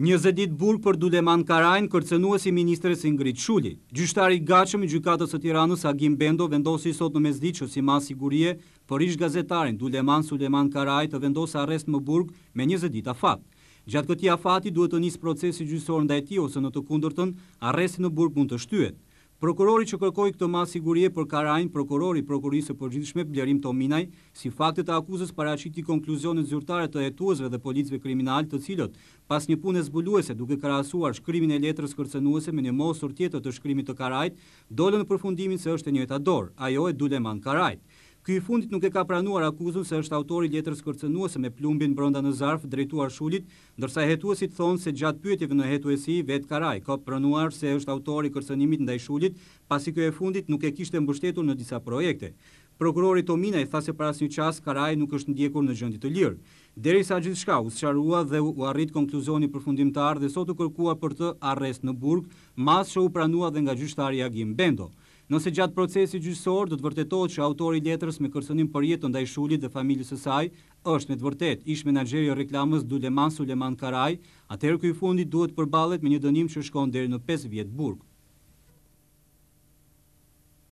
Një zedit bur për Duleman Karajnë e si ministres Ingrid Shulli. Gjyshtari gachëm i gjykatës e tiranës Agim Bendo vendosi i sot në mezdi që si ma sigurie për ish gazetarin Duleman Suleman Karaj të vendosë arrest më burg me një zedit afat. Gjatë këti afati duhet të njësë procesi gjysorën dhe e ti ose në të kundërtën, arresti në burg mund të shtyet. Prokurori që kërkoj këtë ma sigurie për Karajnë, prokurori prokurisë për gjithshme Blerim Tominaj, si faktet e akuzës paraqiti konkluzionet zyrtare të jetuazve dhe policve kriminal të cilët, pas një pune e zbuluese duke karasuar shkrymin e letrës kërcenuese me një mosur tjetër të shkrimit të Karajt, dolën në përfundimin se është e njëjta dorë, ajo e Duleman Karajt. Ky i fundit nuk e ka pranuar akuzën se është autori i letrës kërcënuese me plumbin brenda në zarf drejtuar Shulit, ndërsa hetuesit thonë se gjatë pyetjeve në hetuesi vet Karaj ka pranuar se është autori i kërcënimit ndaj Shulit, pasi ky i fundit nuk e kishte mbështetur në disa projekte. Prokurori Tomina i tha se paras asnjë ças Karaj nuk është ndjekur në gjendje të lirë. Derisa gjithçka u sqarua dhe u arrit konkluzioni përfundimtar dhe sot u kërkuar për të arrest në Burg, mashtu u pranua dhe nga gjyqtari Agim Bendo. Nëse gjatë procesi gjysor, do të vërtetohet që autori letrës me kërsonim për jetën da i shullit dhe familjës e saj, është me të vërtet ish menageri e reklamës Duleman Suleman Karaj, atërë këj fundit duhet përbalet me një dënim që shkon deri në 5 vjetë burg.